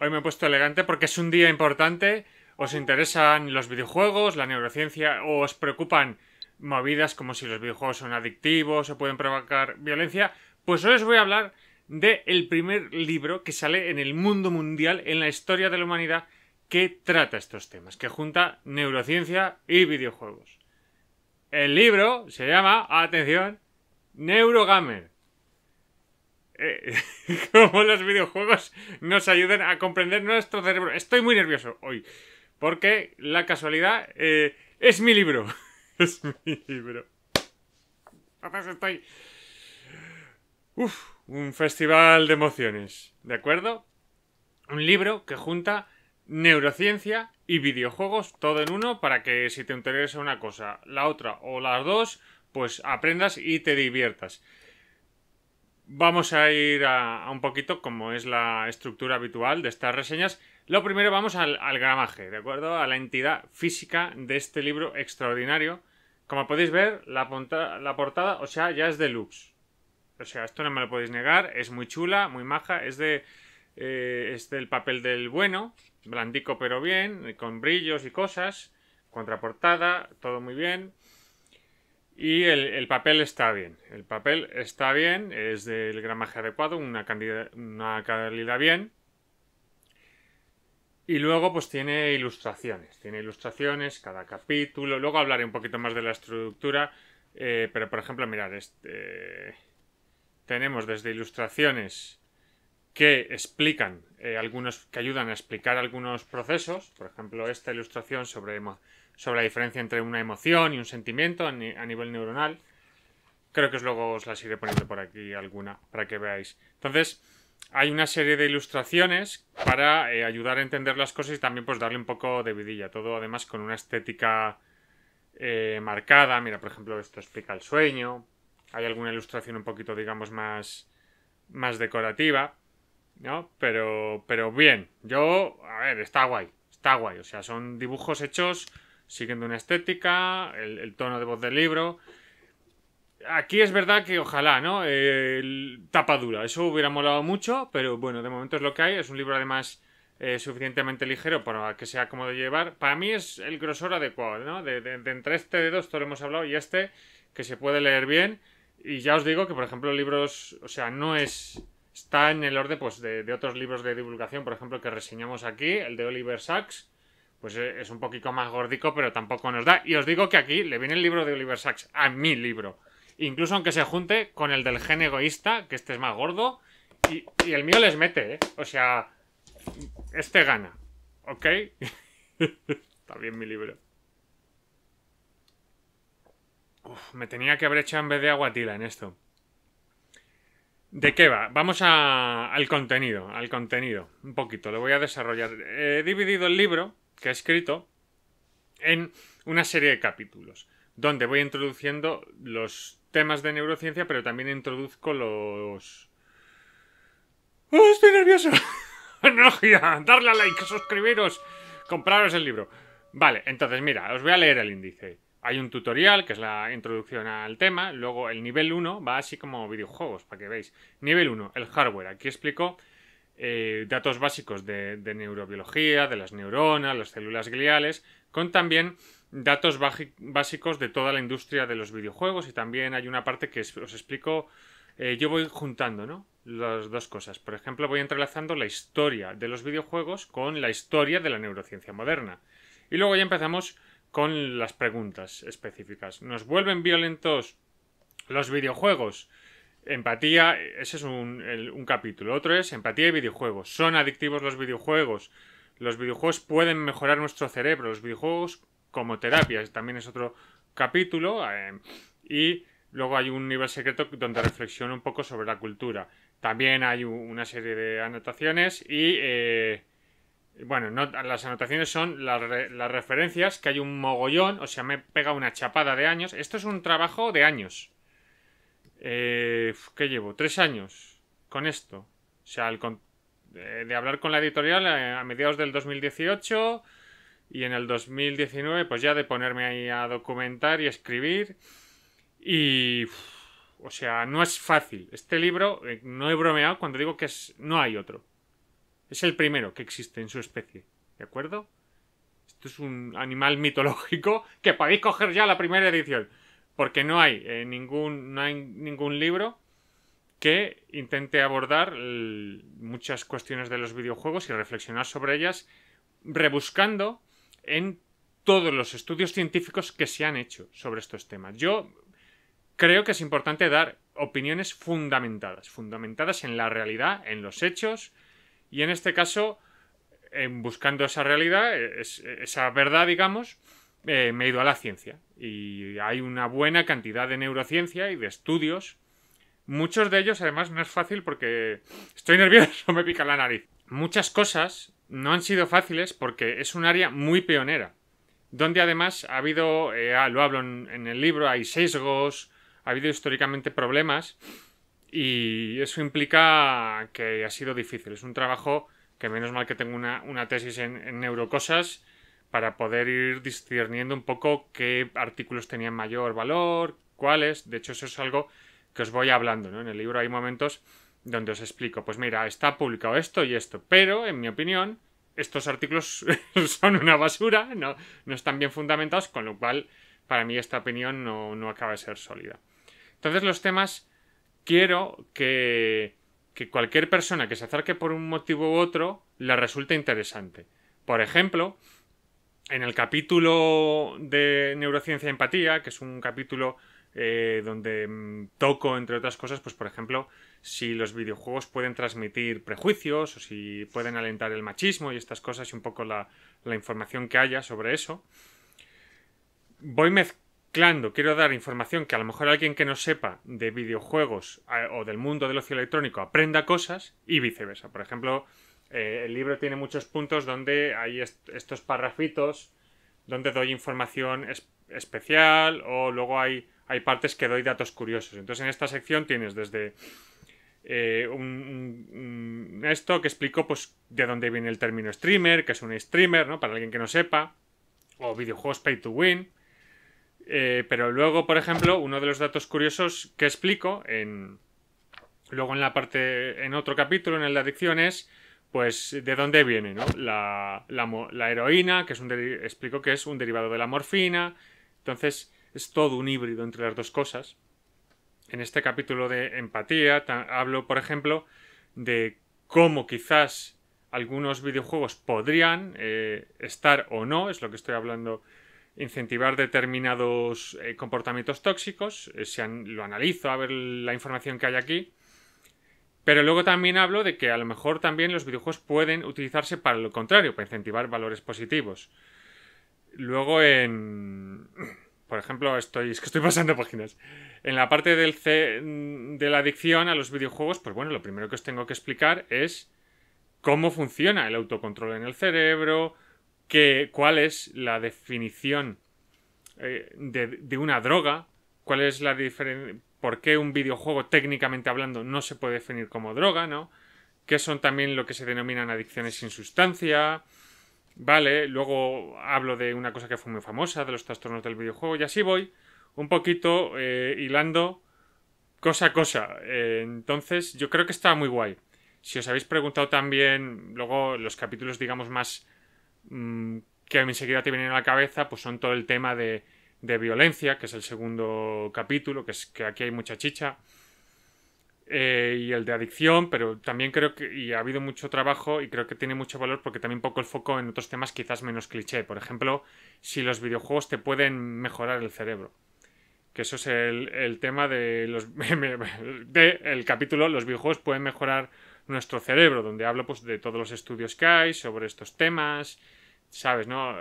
Hoy me he puesto elegante porque es un día importante. ¿Os interesan los videojuegos, la neurociencia o os preocupan movidas como si los videojuegos son adictivos o pueden provocar violencia? Pues hoy os voy a hablar del el primer libro que sale en el mundo mundial, en la historia de la humanidad, que trata estos temas, que junta neurociencia y videojuegos. El libro se llama, atención, Neurogamer, eh, cómo los videojuegos nos ayuden a comprender nuestro cerebro. Estoy muy nervioso hoy, porque la casualidad eh, es mi libro. es mi libro. Entonces estoy... un festival de emociones, ¿de acuerdo? Un libro que junta neurociencia y videojuegos todo en uno para que si te interesa una cosa, la otra o las dos, pues aprendas y te diviertas vamos a ir a, un poquito como es la estructura habitual de estas reseñas. Lo primero vamos al, gramaje, ¿de acuerdo? A la entidad física de este libro extraordinario. Como podéis ver, la, portada, o sea, ya es deluxe. O sea, esto no me lo podéis negar, es muy chula, muy maja, es de... Eh, es del papel del bueno, blandico pero bien, con brillos y cosas, contraportada, todo muy bien. Y el, papel está bien. El papel está bien, es del gramaje adecuado, una, cantidad, calidad bien. Y luego pues tiene ilustraciones. Tiene ilustraciones, cada capítulo. Luego hablaré un poquito más de la estructura. Eh, pero por ejemplo, mirad, este, tenemos desde ilustraciones que explican eh, algunos, que ayudan a explicar algunos procesos. Por ejemplo, esta ilustración sobre sobre la diferencia entre una emoción y un sentimiento a, nivel neuronal. Creo que luego os las iré poniendo por aquí alguna para que veáis. Entonces, hay una serie de ilustraciones para eh, ayudar a entender las cosas y también pues darle un poco de vidilla. Todo además con una estética eh, marcada. Mira, por ejemplo, esto explica el sueño. Hay alguna ilustración un poquito, digamos, más, más decorativa. ¿No? Pero, pero bien. Yo, a ver, está guay. Está guay. O sea, son dibujos hechos siguiendo una estética, el, tono de voz del libro. Aquí es verdad que ojalá, ¿no? tapa dura, eso hubiera molado mucho, pero bueno, de momento es lo que hay. Es un libro además eh, suficientemente ligero para que sea cómodo de llevar. Para mí es el grosor adecuado, ¿no? De, de, entre este de dos, todo lo hemos hablado, y este, que se puede leer bien. Y ya os digo que, por ejemplo, libros, o sea, no es está en el orden pues, de, de, otros libros de divulgación, por ejemplo, que reseñamos aquí, el de Oliver Sacks, pues eh, es un poquito más gordico, pero tampoco nos da. Y os digo que aquí le viene el libro de Oliver Sacks, a mi libro. Incluso aunque se junte con el del gen egoísta, que este es más gordo, y, el mío les mete, ¿eh? O sea, este gana, ¿ok? Está bien mi libro. me tenía que haber echado en vez de aguatila en esto. ¿De qué va? Vamos al contenido, al contenido, un poquito, lo voy a desarrollar. He dividido el libro que ha escrito en una serie de capítulos, donde voy introduciendo los temas de neurociencia, pero también introduzco los... ¡Oh, estoy nervioso! ¡Energía! ¡Darle a like! ¡Suscribiros! ¡Compraros el libro! Vale, entonces mira, os voy a leer el índice. Hay un tutorial, que es la introducción al tema, luego el nivel 1 va así como videojuegos, para que veáis. Nivel 1, el hardware. Aquí explico eh, datos básicos de, neurobiología, de las neuronas, las células gliales, con también datos básicos de toda la industria de los videojuegos y también hay una parte que os explico, eh, yo voy juntando, ¿no? Las dos cosas. Por ejemplo, voy entrelazando la historia de los videojuegos con la historia de la neurociencia moderna. Y luego ya empezamos con las preguntas específicas. ¿Nos vuelven violentos los videojuegos? Empatía, ese es un, capítulo. Otro es empatía y videojuegos. ¿Son adictivos los videojuegos? Los videojuegos pueden mejorar nuestro cerebro. Los videojuegos como terapia, también es otro capítulo. Eh, y luego hay un nivel secreto donde reflexiona un poco sobre la cultura. También hay una serie de anotaciones y... Eh, bueno, las anotaciones son las, las, referencias, que hay un mogollón, o sea, me pega una chapada de años. Esto es un trabajo de años. Eh, ¿Qué llevo? Tres años con esto. O sea, de, hablar con la editorial eh, a, mediados del 2018 y en el 2019 pues ya de ponerme ahí a documentar y escribir y o sea no es fácil este libro eh, no he bromeado cuando digo que es no hay otro es el primero que existe en su especie de acuerdo esto es un animal mitológico que podéis coger ya la primera edición porque no hay, eh, ningún, ningún libro que intente abordar muchas cuestiones de los videojuegos y reflexionar sobre ellas rebuscando en todos los estudios científicos que se han hecho sobre estos temas. Yo creo que es importante dar opiniones fundamentadas, fundamentadas en la realidad, en los hechos y en este caso en buscando esa realidad, esa verdad, digamos, eh, me he ido a la ciencia. Y hay una buena cantidad de neurociencia y de estudios. Muchos de ellos, además, no es fácil porque estoy nervioso, me pica la nariz. Muchas cosas no han sido fáciles porque es un área muy pionera. Donde además ha habido, eh, ah, lo hablo en, el libro, hay sesgos, ha habido históricamente problemas. Y eso implica que ha sido difícil. Es un trabajo que menos mal que tengo una, tesis en neurocosas para poder ir discerniendo un poco qué artículos tenían mayor valor, cuáles. De hecho, eso es algo que os voy hablando. ¿no? En el libro hay momentos donde os explico, pues mira, está publicado esto y esto, pero en mi opinión, estos artículos son una basura, no, no están bien fundamentados, con lo cual, para mí, esta opinión no, acaba de ser sólida. Entonces, los temas quiero que, que cualquier persona que se acerque por un motivo u otro le resulte interesante. Por ejemplo, en el capítulo de neurociencia y empatía, que es un capítulo eh, donde mm, toco, entre otras cosas, pues por ejemplo, si los videojuegos pueden transmitir prejuicios o si pueden alentar el machismo y estas cosas y un poco la información que haya sobre eso. Voy mezclando, quiero dar información que a lo mejor alguien que no sepa de videojuegos o del mundo del ocio electrónico aprenda cosas y viceversa. Por ejemplo, eh, el libro tiene muchos puntos donde hay estos parrafitos donde doy información especial o luego hay, hay partes que doy datos curiosos. Entonces en esta sección tienes desde eh, esto que explico pues de dónde viene el término streamer, que es un streamer, ¿no? Para alguien que no sepa, o videojuegos pay to win. Eh, pero luego, por ejemplo, uno de los datos curiosos que explico en luego en la parte en otro capítulo en el de adicciones pues de dónde viene, ¿no? La, heroína, que es un explico que es un derivado de la morfina, entonces es todo un híbrido entre las dos cosas. En este capítulo de empatía hablo, por ejemplo, de cómo quizás algunos videojuegos podrían eh, estar o no, es lo que estoy hablando, incentivar determinados eh, comportamientos tóxicos, eh, lo analizo, a ver la información que hay aquí, pero luego también hablo de que a lo mejor también los videojuegos pueden utilizarse para lo contrario, para incentivar valores positivos. Luego en... Por ejemplo, estoy, es que estoy pasando páginas. En la parte del de la adicción a los videojuegos, pues bueno, lo primero que os tengo que explicar es cómo funciona el autocontrol en el cerebro, cuál es la definición eh, de, de, una droga, cuál es la diferencia por qué un videojuego técnicamente hablando no se puede definir como droga, ¿no? Que son también lo que se denominan adicciones sin sustancia, ¿vale? Luego hablo de una cosa que fue muy famosa, de los trastornos del videojuego, y así voy un poquito eh, hilando cosa a cosa. Eh, entonces, yo creo que está muy guay. Si os habéis preguntado también, luego los capítulos, digamos, más mm, que que enseguida te vienen a la cabeza, pues son todo el tema de de violencia, que es el segundo capítulo, que es que aquí hay mucha chicha. Eh, y el de adicción, pero también creo que y ha habido mucho trabajo y creo que tiene mucho valor porque también poco el foco en otros temas quizás menos cliché. Por ejemplo, si los videojuegos te pueden mejorar el cerebro. Que eso es el, tema de los el capítulo Los videojuegos pueden mejorar nuestro cerebro, donde hablo pues de todos los estudios que hay sobre estos temas ¿sabes? ¿no?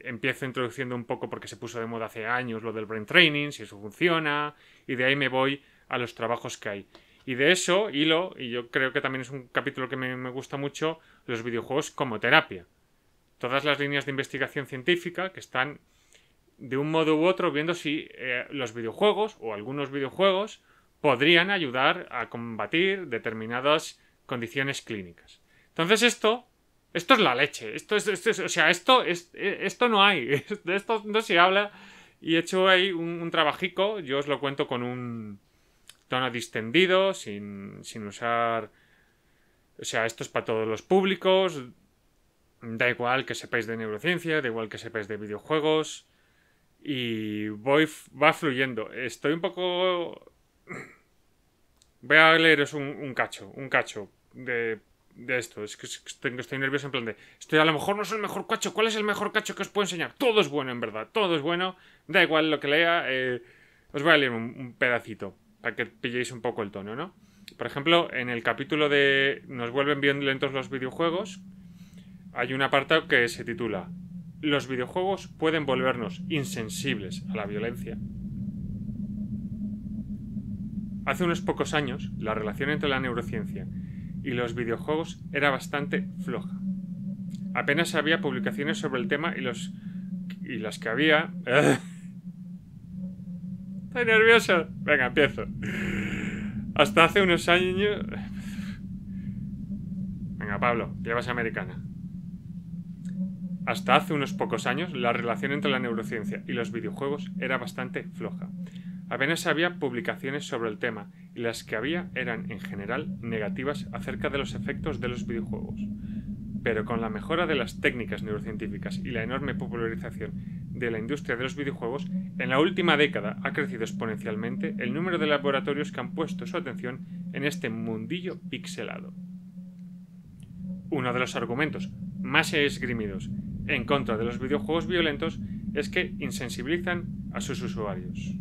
Empiezo introduciendo un poco porque se puso de moda hace años lo del brain training, si eso funciona, y de ahí me voy a los trabajos que hay. Y de eso hilo, y yo creo que también es un capítulo que me, gusta mucho, los videojuegos como terapia. Todas las líneas de investigación científica que están de un modo u otro viendo si eh, los videojuegos o algunos videojuegos podrían ayudar a combatir determinadas condiciones clínicas. Entonces esto esto es la leche. Esto es, o sea, esto, es, esto no hay. De esto no se habla. Y he hecho ahí un, trabajico. Yo os lo cuento con un tono distendido, sin, sin usar... O sea, esto es para todos los públicos. Da igual que sepáis de neurociencia, da igual que sepáis de videojuegos. Y voy, va fluyendo. Estoy un poco... Voy a leeros un cacho, un cacho de de esto. Es que estoy, estoy, nervioso en plan de. Estoy a lo mejor no soy el mejor cacho. ¿Cuál es el mejor cacho que os puedo enseñar? Todo es bueno, en verdad. Todo es bueno. Da igual lo que lea. Eh, os voy a leer un, un, pedacito para que pilléis un poco el tono, ¿no? Por ejemplo, en el capítulo de Nos vuelven bien lentos los videojuegos, hay un apartado que se titula Los videojuegos pueden volvernos insensibles a la violencia. Hace unos pocos años, la relación entre la neurociencia y los videojuegos era bastante floja. Apenas había publicaciones sobre el tema y los y las que había. Estoy nerviosa? Venga, empiezo. Hasta hace unos años. Venga, Pablo, llevas americana. Hasta hace unos pocos años, la relación entre la neurociencia y los videojuegos era bastante floja. Apenas había publicaciones sobre el tema y las que había eran, en general, negativas acerca de los efectos de los videojuegos. Pero con la mejora de las técnicas neurocientíficas y la enorme popularización de la industria de los videojuegos, en la última década ha crecido exponencialmente el número de laboratorios que han puesto su atención en este mundillo pixelado. Uno de los argumentos más esgrimidos en contra de los videojuegos violentos es que insensibilizan a sus usuarios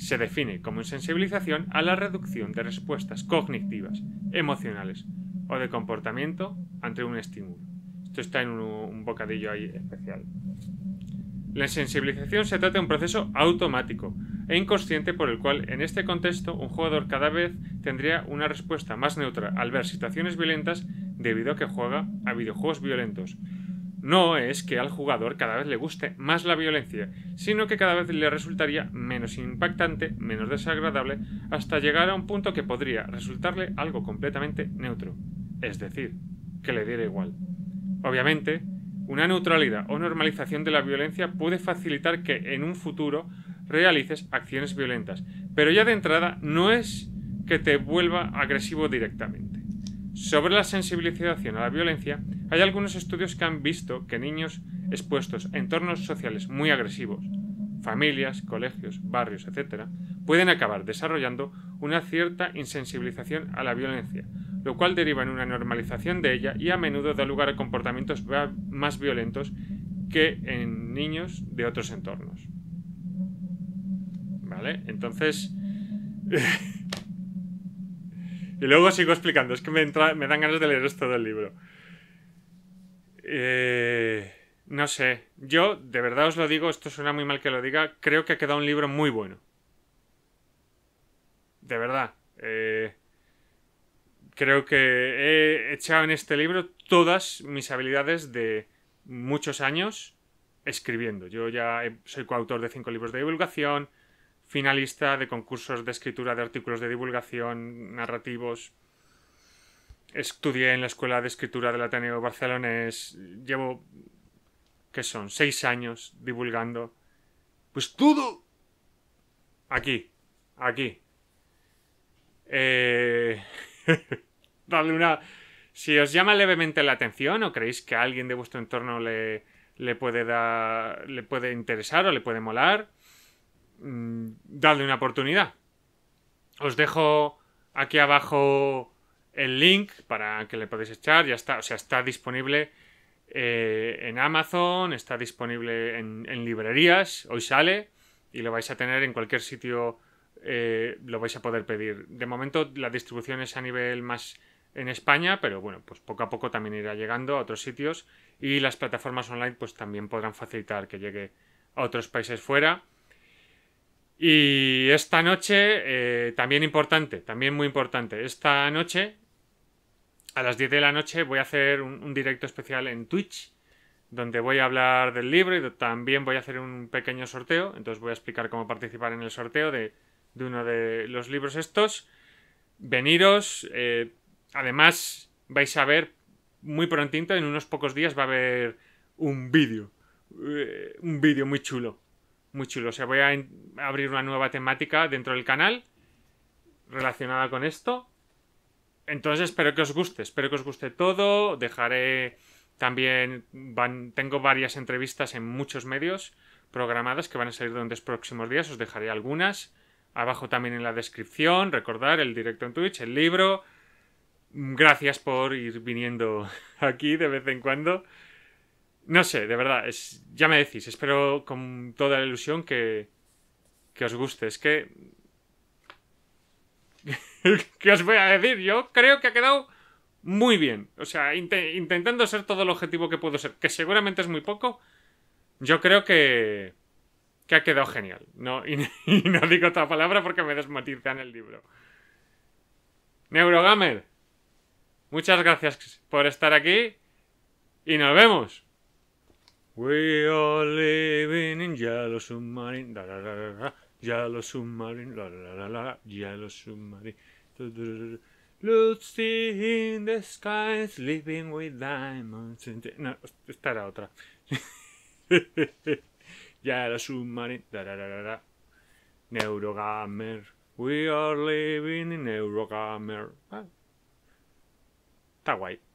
se define como insensibilización a la reducción de respuestas cognitivas, emocionales o de comportamiento ante un estímulo. Esto está en un, bocadillo ahí especial. La insensibilización se trata de un proceso automático e inconsciente por el cual en este contexto un jugador cada vez tendría una respuesta más neutra al ver situaciones violentas debido a que juega a videojuegos violentos no es que al jugador cada vez le guste más la violencia, sino que cada vez le resultaría menos impactante, menos desagradable, hasta llegar a un punto que podría resultarle algo completamente neutro, es decir, que le diera igual. Obviamente, una neutralidad o normalización de la violencia puede facilitar que en un futuro realices acciones violentas, pero ya de entrada no es que te vuelva agresivo directamente. Sobre la sensibilización a la violencia, hay algunos estudios que han visto que niños expuestos a entornos sociales muy agresivos, familias, colegios, barrios, etc., pueden acabar desarrollando una cierta insensibilización a la violencia, lo cual deriva en una normalización de ella y a menudo da lugar a comportamientos más violentos que en niños de otros entornos. ¿Vale? Entonces... y luego sigo explicando, es que me, me dan ganas de leer esto del libro. Eh, no sé, yo de verdad os lo digo, esto suena muy mal que lo diga, creo que ha quedado un libro muy bueno. De verdad. Eh, creo que he echado en este libro todas mis habilidades de muchos años escribiendo. Yo ya soy coautor de cinco libros de divulgación, finalista de concursos de escritura de artículos de divulgación, narrativos, estudié en la Escuela de Escritura del Ateneo Barcelonés. Llevo, ¿qué son? Seis años divulgando. Pues todo aquí, aquí. Eh... una... Si os llama levemente la atención o creéis que a alguien de vuestro entorno le, le puede dar, le puede interesar o le puede molar, mm, dadle una oportunidad. Os dejo aquí abajo el link para que le podáis echar. Ya está, o sea, está disponible eh, en Amazon, está disponible en, librerías, hoy sale y lo vais a tener en cualquier sitio, eh, lo vais a poder pedir. De momento la distribución es a nivel más en España, pero bueno, pues poco a poco también irá llegando a otros sitios y las plataformas online pues también podrán facilitar que llegue a otros países fuera. Y esta noche, eh, también importante, también muy importante, esta noche, a las 10 de la noche, voy a hacer un, directo especial en Twitch, donde voy a hablar del libro y también voy a hacer un pequeño sorteo, entonces voy a explicar cómo participar en el sorteo de, uno de los libros estos. Veniros, eh, además vais a ver muy prontito, en unos pocos días va a haber un vídeo, eh, un vídeo muy chulo muy chulo. O sea, voy a abrir una nueva temática dentro del canal relacionada con esto. Entonces espero que os guste, espero que os guste todo. Dejaré también, tengo varias entrevistas en muchos medios programadas que van a salir durante los próximos días. Os dejaré algunas. Abajo también en la descripción, recordar el directo en Twitch, el libro. Gracias por ir viniendo aquí de vez en cuando. No sé, de verdad, ya me decís, espero con toda la ilusión que, os guste. Es que... ¿Qué os voy a decir? Yo creo que ha quedado muy bien. O sea, intentando ser todo el objetivo que puedo ser, que seguramente es muy poco, yo creo que, que ha quedado genial. No, y, no digo otra palabra porque me desmatizan el libro. Neurogamer, muchas gracias por estar aquí y nos vemos. We are living in Yellow Submarine. Da, da, da, da, Yellow Submarine. La, la, la, la, Yellow Submarine. Da, da, in the sky, sleeping with diamonds. No, esta era otra. Yellow Submarine. Da, Neurogamer. We are living in Neurogamer. Está guay.